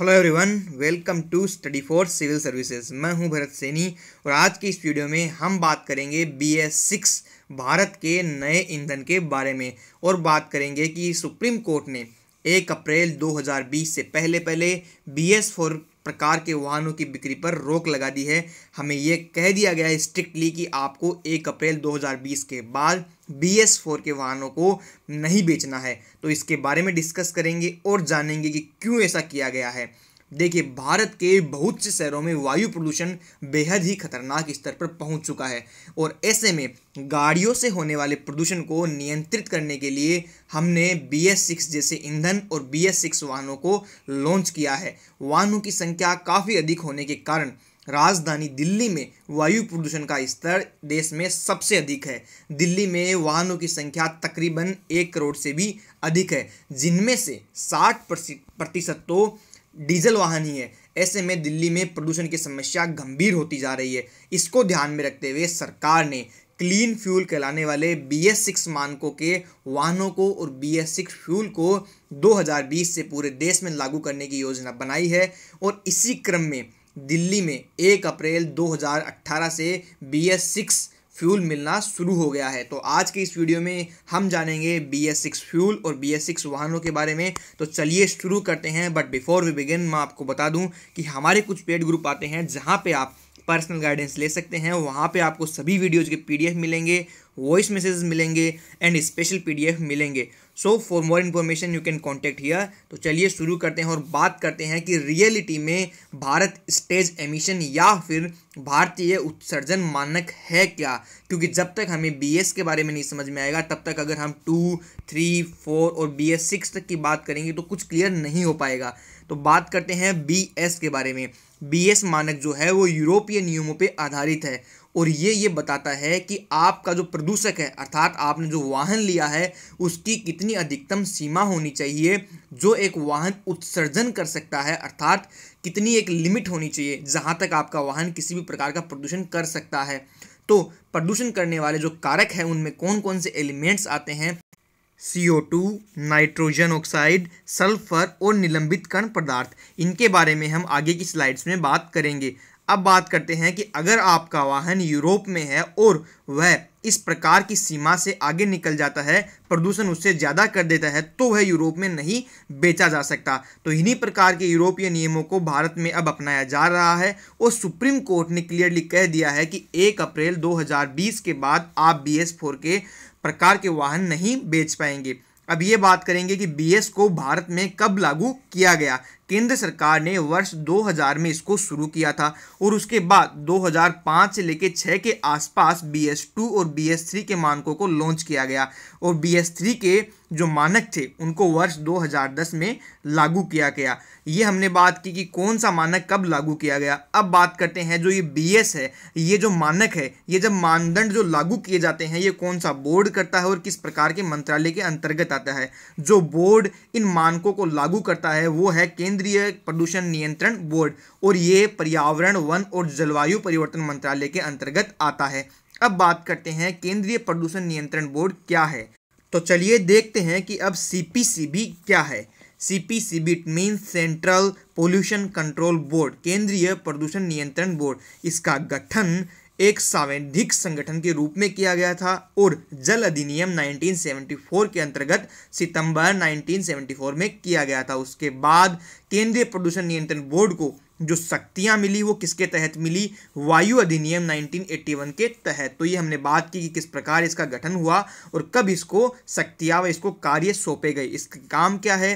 hello everyone welcome to study for civil services मैं हूं भरत सैनी और आज की इस वीडियो में हम बात करेंगे बी एस सिक्स भारत के नए ईंधन के बारे में और बात करेंगे कि सुप्रीम कोर्ट ने एक अप्रैल 2020 से पहले पहले बी एस फोर प्रकार के वाहनों की बिक्री पर रोक लगा दी है हमें यह कह दिया गया है स्ट्रिक्टली कि आपको एक अप्रैल 2020 के बाद बी एस फोर के वाहनों को नहीं बेचना है तो इसके बारे में डिस्कस करेंगे और जानेंगे कि क्यों ऐसा किया गया है देखिए भारत के बहुत से शहरों में वायु प्रदूषण बेहद ही खतरनाक स्तर पर पहुंच चुका है और ऐसे में गाड़ियों से होने वाले प्रदूषण को नियंत्रित करने के लिए हमने बी एस सिक्स जैसे ईंधन और बी एस सिक्स वाहनों को लॉन्च किया है वाहनों की संख्या काफ़ी अधिक होने के कारण राजधानी दिल्ली में वायु प्रदूषण का स्तर देश में सबसे अधिक है दिल्ली में वाहनों की संख्या तकरीबन एक करोड़ से भी अधिक है जिनमें से साठ प्रतिशत तो डीजल वाहन ही है ऐसे में दिल्ली में प्रदूषण की समस्या गंभीर होती जा रही है इसको ध्यान में रखते हुए सरकार ने क्लीन फ्यूल कहलाने वाले बी एस सिक्स मानकों के वाहनों को और बी एस सिक्स फ्यूल को 2020 से पूरे देश में लागू करने की योजना बनाई है और इसी क्रम में दिल्ली में एक अप्रैल 2018 से बी एस सिक्स फ्यूल मिलना शुरू हो गया है तो आज के इस वीडियो में हम जानेंगे बी एस सिक्स फ्यूल और बी एस सिक्स वाहनों के बारे में तो चलिए शुरू करते हैं बट बिफोर वी बिगिन मैं आपको बता दूं कि हमारे कुछ पेड ग्रुप आते हैं जहां पे आप पर्सनल गाइडेंस ले सकते हैं वहाँ पे आपको सभी वीडियोज़ के पीडीएफ मिलेंगे वॉइस मैसेजेस मिलेंगे एंड स्पेशल पीडीएफ मिलेंगे so for more information you can contact here तो चलिए शुरू करते हैं और बात करते हैं कि रियलिटी में भारत स्टेज एमिशन या फिर भारतीय उत्सर्जन मानक है क्या क्योंकि जब तक हमें बी एस के बारे में नहीं समझ में आएगा तब तक अगर हम टू थ्री फोर और बी एस सिक्स तक की बात करेंगे तो कुछ क्लियर नहीं हो पाएगा तो बात करते हैं बी एस के बारे में बी एस मानक जो है वो यूरोपीय नियमों पर आधारित है और ये ये बताता है कि आपका जो प्रदूषक है अर्थात आपने जो वाहन लिया है उसकी कितनी अधिकतम सीमा होनी चाहिए जो एक वाहन उत्सर्जन कर सकता है अर्थात कितनी एक लिमिट होनी चाहिए जहाँ तक आपका वाहन किसी भी प्रकार का प्रदूषण कर सकता है तो प्रदूषण करने वाले जो कारक हैं उनमें कौन कौन से एलिमेंट्स आते हैं CO2, नाइट्रोजन ऑक्साइड सल्फर और निलंबित कण पदार्थ इनके बारे में हम आगे की स्लाइड्स में बात करेंगे अब बात करते हैं कि अगर आपका वाहन यूरोप में है और वह इस प्रकार की सीमा से आगे निकल जाता है प्रदूषण उससे ज़्यादा कर देता है तो वह यूरोप में नहीं बेचा जा सकता तो इन्हीं प्रकार के यूरोपीय नियमों को भारत में अब अपनाया जा रहा है और सुप्रीम कोर्ट ने क्लियरली कह दिया है कि 1 अप्रैल 2020 के बाद आप बी एस फोर के प्रकार के वाहन नहीं बेच पाएंगे अब ये बात करेंगे कि बीएस को भारत में कब लागू किया गया केंद्र सरकार ने वर्ष 2000 में इसको शुरू किया था और उसके बाद 2005 से लेकर 6 के आसपास बी और बी के मानकों को लॉन्च किया गया और बी के जो मानक थे उनको वर्ष 2010 में लागू किया गया ये हमने बात की कि कौन सा मानक कब लागू किया गया अब बात करते हैं जो ये बी है ये जो मानक है ये जब मानदंड जो लागू किए जाते हैं ये कौन सा बोर्ड करता है और किस प्रकार के मंत्रालय के अंतर्गत आता है जो बोर्ड इन मानकों को लागू करता है वो है केंद्र केंद्रीय प्रदूषण नियंत्रण बोर्ड और ये पर्यावरण वन और जलवायु परिवर्तन मंत्रालय के अंतर्गत आता है अब बात करते हैं केंद्रीय प्रदूषण नियंत्रण बोर्ड क्या है तो चलिए देखते हैं कि अब सीपीसीबी क्या है CPCB means central pollution control board केंद्रीय प्रदूषण नियंत्रण बोर्ड इसका गठन एक सावैधिक संगठन के रूप में किया गया था और जल अधिनियम 1974 के अंतर्गत सितंबर 1974 में किया गया था उसके बाद केंद्रीय प्रदूषण नियंत्रण बोर्ड को जो शक्तियां मिली वो किसके तहत मिली वायु अधिनियम 1981 के तहत तो ये हमने बात की कि किस प्रकार इसका गठन हुआ और कब इसको शक्तियां व इसको कार्य सौंपे गए इसका काम क्या है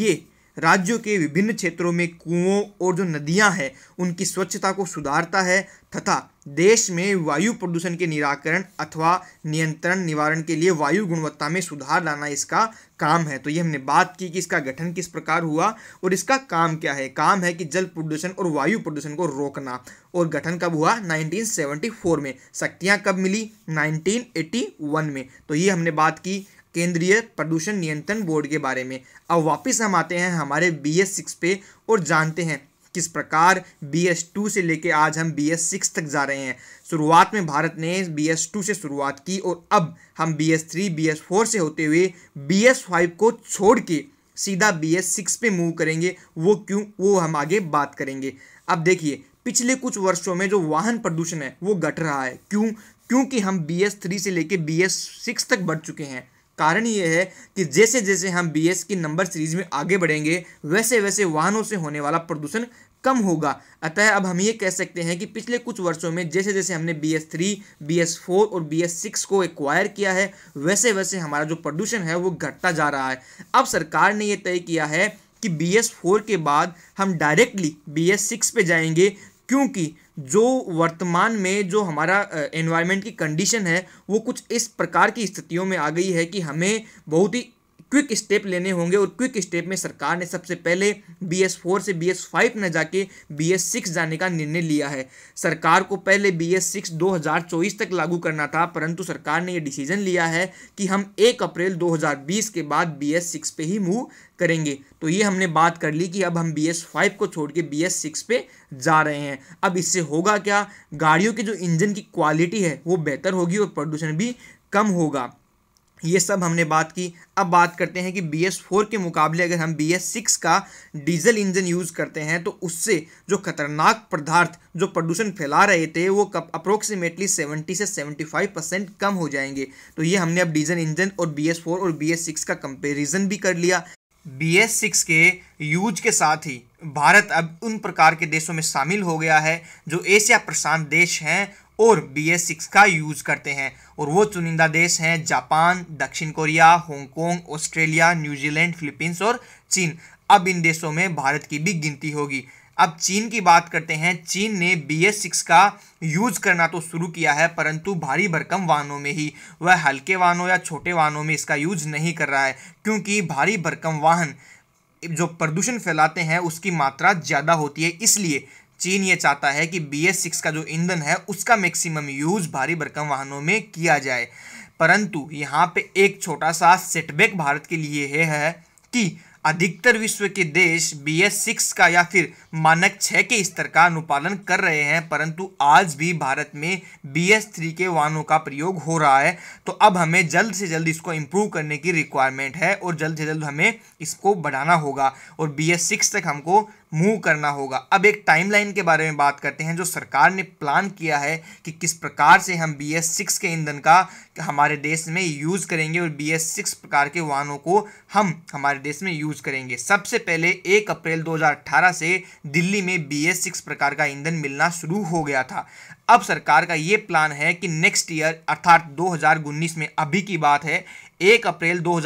ये राज्यों के विभिन्न क्षेत्रों में कुओं और जो नदियां हैं उनकी स्वच्छता को सुधारता है तथा देश में वायु प्रदूषण के निराकरण अथवा नियंत्रण निवारण के लिए वायु गुणवत्ता में सुधार लाना इसका काम है तो ये हमने बात की कि इसका गठन किस प्रकार हुआ और इसका काम क्या है काम है कि जल प्रदूषण और वायु प्रदूषण को रोकना और गठन कब हुआ 1974 में शक्तियाँ कब मिली 1981 में तो ये हमने बात की केंद्रीय प्रदूषण नियंत्रण बोर्ड के बारे में अब वापस हम आते हैं हमारे बी एस सिक्स पे और जानते हैं किस प्रकार बी एस टू से लेकर आज हम बी एस सिक्स तक जा रहे हैं शुरुआत में भारत ने बी एस टू से शुरुआत की और अब हम B S three B S four से होते हुए बी एस फाइव को छोड़ के सीधा बी एस सिक्स पे मूव करेंगे वो क्यों वो हम आगे बात करेंगे अब देखिए पिछले कुछ वर्षों में जो वाहन प्रदूषण है वो घट रहा है क्यों क्योंकि हम बी एस थ्री से लेकर बी एस सिक्स तक बढ़ चुके हैं कारण ये है कि जैसे जैसे हम बी एस की नंबर सीरीज में आगे बढ़ेंगे वैसे वैसे वाहनों से होने वाला प्रदूषण कम होगा अतः अब हम ये कह सकते हैं कि पिछले कुछ वर्षों में जैसे जैसे हमने B S three B S four और बी एस सिक्स को एक्वायर किया है वैसे वैसे हमारा जो प्रदूषण है वो घटता जा रहा है अब सरकार ने ये तय किया है कि बी एस फोर के बाद हम डायरेक्टली बी एस सिक्स पे जाएंगे क्योंकि जो वर्तमान में जो हमारा एनवायरनमेंट की कंडीशन है वो कुछ इस प्रकार की स्थितियों में आ गई है कि हमें बहुत ही क्विक स्टेप लेने होंगे और क्विक स्टेप में सरकार ने सबसे पहले बी एस फोर से बी एस फाइव न जाके बी एस सिक्स जाने का निर्णय लिया है सरकार को पहले बी एस सिक्स दो हज़ार चौबीस तक लागू करना था परंतु सरकार ने यह डिसीजन लिया है कि हम एक अप्रैल दो हज़ार बीस के बाद बी एस सिक्स पे ही मूव करेंगे तो ये हमने बात कर ली कि अब हम बी एस फाइव को छोड़ के बी एस सिक्स पे जा रहे हैं अब इससे होगा क्या गाड़ियों के जो इंजन की क्वालिटी है वो बेहतर होगी और प्रदूषण भी कम होगा ये सब हमने बात की अब बात करते हैं कि बी एस फोर के मुकाबले अगर हम बी एस सिक्स का डीजल इंजन यूज़ करते हैं तो उससे जो खतरनाक पदार्थ जो प्रदूषण फैला रहे थे वो कब अप्रोक्सीमेटली सेवेंटी से सेवेंटी फाइव परसेंट कम हो जाएंगे तो ये हमने अब डीजल इंजन और बी एस फोर और बी एस सिक्स का कंपेरिजन भी कर लिया बी एस सिक्स के यूज के साथ ही भारत अब उन प्रकार के देशों में शामिल हो गया है जो एशिया प्रशांत देश हैं और बी एस सिक्स का यूज़ करते हैं और वो चुनिंदा देश हैं जापान दक्षिण Korea Hong Kong Australia New Zealand Philippines और चीन अब इन देशों में भारत की भी गिनती होगी अब चीन की बात करते हैं चीन ने बी एस सिक्स का यूज करना तो शुरू किया है परंतु भारी भरकम वाहनों में ही वह हल्के वाहनों या छोटे वाहनों में इसका यूज नहीं कर रहा है क्योंकि भारी भरकम वाहन जो प्रदूषण फैलाते हैं उसकी मात्रा ज़्यादा होती है इसलिए चीन ये चाहता है कि बी एस सिक्स का जो ईंधन है उसका मैक्सिमम यूज़ भारी भरकम वाहनों में किया जाए परंतु यहाँ पे एक छोटा सा सेटबैक भारत के लिए है, है कि अधिकतर विश्व के देश बी एस सिक्स का या फिर मानक छः के स्तर का अनुपालन कर रहे हैं परंतु आज भी भारत में बी एस थ्री के वाहनों का प्रयोग हो रहा है तो अब हमें जल्द से जल्द इसको इम्प्रूव करने की रिक्वायरमेंट है और जल्द से जल्द हमें इसको बढ़ाना होगा और बी एस सिक्स तक हमको मूव करना होगा अब एक टाइमलाइन के बारे में बात करते हैं जो सरकार ने प्लान किया है कि किस प्रकार से हम बी एस सिक्स के ईंधन का हमारे देश में यूज़ करेंगे और बी एस सिक्स प्रकार के वाहनों को हम हमारे देश में यूज़ करेंगे सबसे पहले एक अप्रैल 2018 से दिल्ली में बी एस सिक्स प्रकार का ईंधन मिलना शुरू हो गया था अब सरकार का ये प्लान है कि नेक्स्ट ईयर अर्थात दो में अभी की बात है एक अप्रैल दो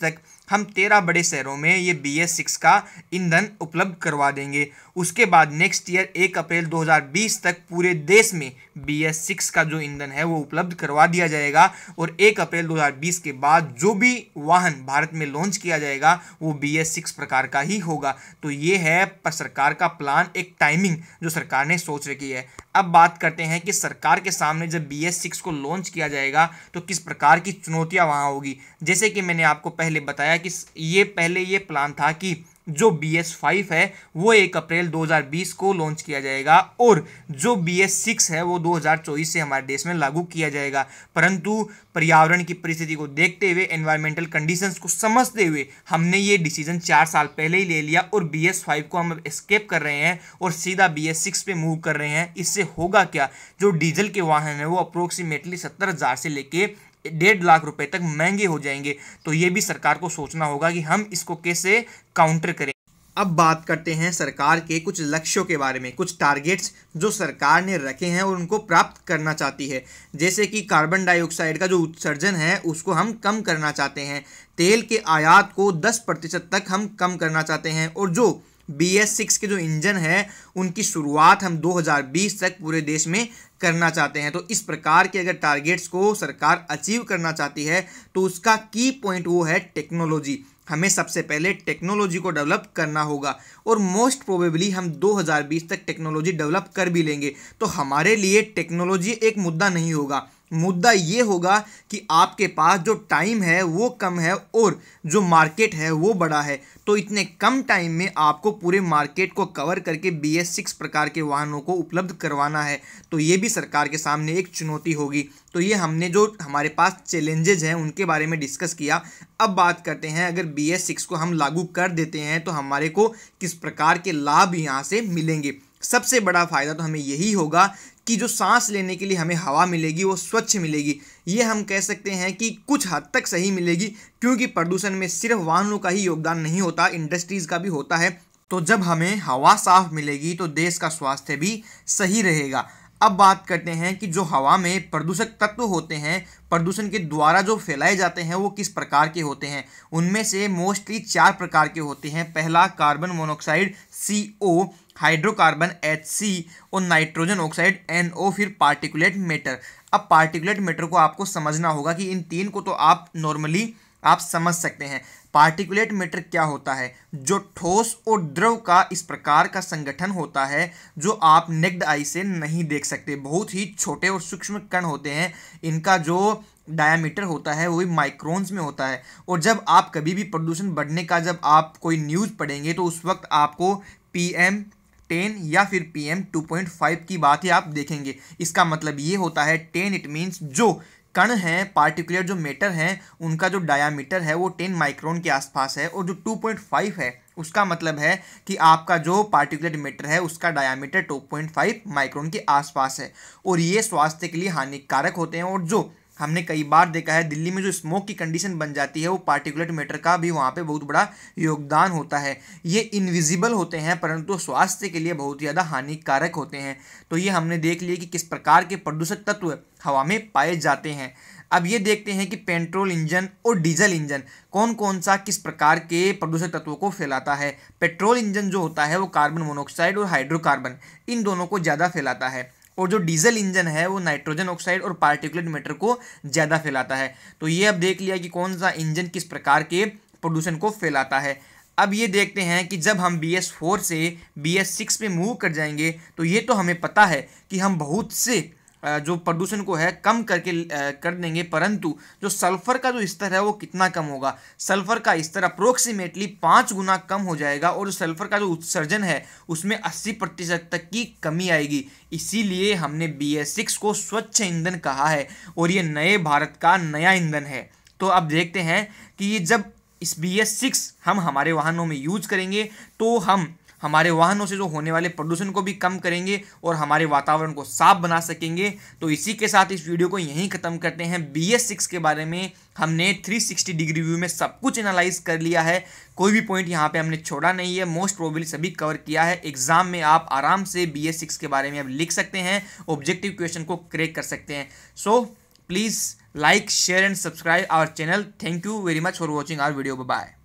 तक हम तेरह बड़े शहरों में ये बी एस सिक्स का ईंधन उपलब्ध करवा देंगे उसके बाद नेक्स्ट ईयर एक अप्रैल 2020 तक पूरे देश में बी एस सिक्स का जो ईंधन है वो उपलब्ध करवा दिया जाएगा और एक अप्रैल 2020 के बाद जो भी वाहन भारत में लॉन्च किया जाएगा वो बी एस सिक्स प्रकार का ही होगा तो ये है सरकार का प्लान एक टाइमिंग जो सरकार ने सोच रखी है अब बात करते हैं कि सरकार के सामने जब बी एस सिक्स को लॉन्च किया जाएगा तो किस प्रकार की चुनौतियाँ वहाँ होगी जैसे कि मैंने आपको पहले बताया कि ये पहले ये प्लान था कि जो बी एस फाइव है वो एक अप्रैल 2020 को लॉन्च किया जाएगा और जो बी एस सिक्स है वो 2024 से हमारे देश में लागू किया जाएगा परंतु पर्यावरण की परिस्थिति को देखते हुए एनवायरमेंटल कंडीशंस को समझते हुए हमने ये डिसीजन चार साल पहले ही ले लिया और बी एस फाइव को हम स्केप कर रहे हैं और सीधा बी एस सिक्स पर मूव कर रहे हैं इससे होगा क्या जो डीजल के वाहन हैं वो अप्रोक्सीमेटली सत्तर हज़ार से लेकर डेढ़ लाख रुपए तक महंगे हो जाएंगे तो ये भी सरकार को सोचना होगा कि हम इसको कैसे काउंटर करें अब बात करते हैं सरकार के कुछ लक्ष्यों के बारे में कुछ टारगेट्स जो सरकार ने रखे हैं और उनको प्राप्त करना चाहती है जैसे कि कार्बन डाइऑक्साइड का जो उत्सर्जन है उसको हम कम करना चाहते हैं तेल के आयात को 10 प्रतिशत तक हम कम करना चाहते हैं और जो बी एस सिक्स के जो इंजन है उनकी शुरुआत हम 2020 तक पूरे देश में करना चाहते हैं तो इस प्रकार के अगर टारगेट्स को सरकार अचीव करना चाहती है तो उसका की पॉइंट वो है टेक्नोलॉजी हमें सबसे पहले टेक्नोलॉजी को डेवलप करना होगा और मोस्ट प्रोबेबली हम 2020 तक टेक्नोलॉजी डेवलप कर भी लेंगे तो हमारे लिए टेक्नोलॉजी एक मुद्दा नहीं होगा मुद्दा ये होगा कि आपके पास जो टाइम है वो कम है और जो मार्केट है वो बड़ा है तो इतने कम टाइम में आपको पूरे मार्केट को कवर करके बी एस सिक्स प्रकार के वाहनों को उपलब्ध करवाना है तो ये भी सरकार के सामने एक चुनौती होगी तो ये हमने जो हमारे पास चैलेंजेज हैं उनके बारे में डिस्कस किया अब बात करते हैं अगर बी एस सिक्स को हम लागू कर देते हैं तो हमारे को किस प्रकार के लाभ यहाँ से मिलेंगे सबसे बड़ा फ़ायदा तो हमें यही होगा कि जो सांस लेने के लिए हमें हवा मिलेगी वो स्वच्छ मिलेगी ये हम कह सकते हैं कि कुछ हद तक सही मिलेगी क्योंकि प्रदूषण में सिर्फ वाहनों का ही योगदान नहीं होता इंडस्ट्रीज़ का भी होता है तो जब हमें हवा साफ मिलेगी तो देश का स्वास्थ्य भी सही रहेगा अब बात करते हैं कि जो हवा में प्रदूषक तत्व होते हैं प्रदूषण के द्वारा जो फैलाए जाते हैं वो किस प्रकार के होते हैं उनमें से मोस्टली चार प्रकार के होते हैं पहला carbon monoxide C hydrocarbon H C और नाइट्रोजन ऑक्साइड एन ओ फिर पार्टिकुलेट मेटर अब पार्टिकुलेट मेटर को आपको समझना होगा कि इन तीन को तो आप नॉर्मली आप समझ सकते हैं पार्टिकुलेट मेटर क्या होता है जो ठोस और द्रव का इस प्रकार का संगठन होता है जो आप नेक्ड आई से नहीं देख सकते बहुत ही छोटे और सूक्ष्म कण होते हैं इनका जो डायामीटर होता है वो भी माइक्रोन्स में होता है और जब आप कभी भी प्रदूषण बढ़ने का जब आप कोई न्यूज़ पढ़ेंगे तो उस वक्त आपको पी एम टेन या फिर P M two point five की बात ही आप देखेंगे इसका मतलब ये होता है टेन इट मीन्स जो कण हैं पार्टिकुलर जो मेटर हैं उनका जो डायामीटर है वो टेन माइक्रोन के आसपास है और जो टू पॉइंट फाइव है उसका मतलब है कि आपका जो पार्टिकुलर मीटर है उसका diameter two point five micron के आसपास है और ये स्वास्थ्य के लिए हानिकारक होते हैं और जो हमने कई बार देखा है दिल्ली में जो स्मोक की कंडीशन बन जाती है वो पार्टिकुलेट मैटर का भी वहाँ पे बहुत बड़ा योगदान होता है ये इनविजिबल होते हैं परंतु स्वास्थ्य के लिए बहुत ज़्यादा हानिकारक होते हैं तो ये हमने देख लिए कि किस प्रकार के प्रदूषक तत्व हवा में पाए जाते हैं अब ये देखते हैं कि पेट्रोल इंजन और डीजल इंजन कौन कौन सा किस प्रकार के प्रदूषक तत्वों को फैलाता है पेट्रोल इंजन जो होता है वो कार्बन मोनोऑक्साइड और हाइड्रोकार्बन इन दोनों को ज़्यादा फैलाता है और जो डीजल इंजन है वो नाइट्रोजन ऑक्साइड और पार्टिकुलेट मैटर को ज़्यादा फैलाता है तो ये अब देख लिया कि कौन सा इंजन किस प्रकार के प्रदूषण को फैलाता है अब ये देखते हैं कि जब हम बी एस फोर से बी एस सिक्स पे मूव कर जाएंगे तो ये तो हमें पता है कि हम बहुत से जो प्रदूषण को है कम करके कर देंगे परंतु जो सल्फर का जो स्तर है वो कितना कम होगा सल्फर का स्तर अप्रोक्सीमेटली पाँच गुना कम हो जाएगा और सल्फर का जो उत्सर्जन है उसमें अस्सी प्रतिशत तक की कमी आएगी इसीलिए हमने बी एस सिक्स को स्वच्छ ईंधन कहा है और ये नए भारत का नया ईंधन है तो अब देखते हैं कि ये जब इस बी एस सिक्स हम हमारे वाहनों में यूज करेंगे तो हम हमारे वाहनों से जो होने वाले प्रदूषण को भी कम करेंगे और हमारे वातावरण को साफ बना सकेंगे तो इसी के साथ इस वीडियो को यहीं ख़त्म करते हैं बी एस सिक्स के बारे में हमने 360 डिग्री व्यू में सब कुछ एनालाइज कर लिया है कोई भी पॉइंट यहाँ पे हमने छोड़ा नहीं है मोस्ट प्रोबेबली सभी कवर किया है एग्जाम में आप आराम से बी एस सिक्स के बारे में आप लिख सकते हैं ऑब्जेक्टिव क्वेश्चन को क्रेक कर सकते हैं so please like share and subscribe our channel thank you very much for watching our video bye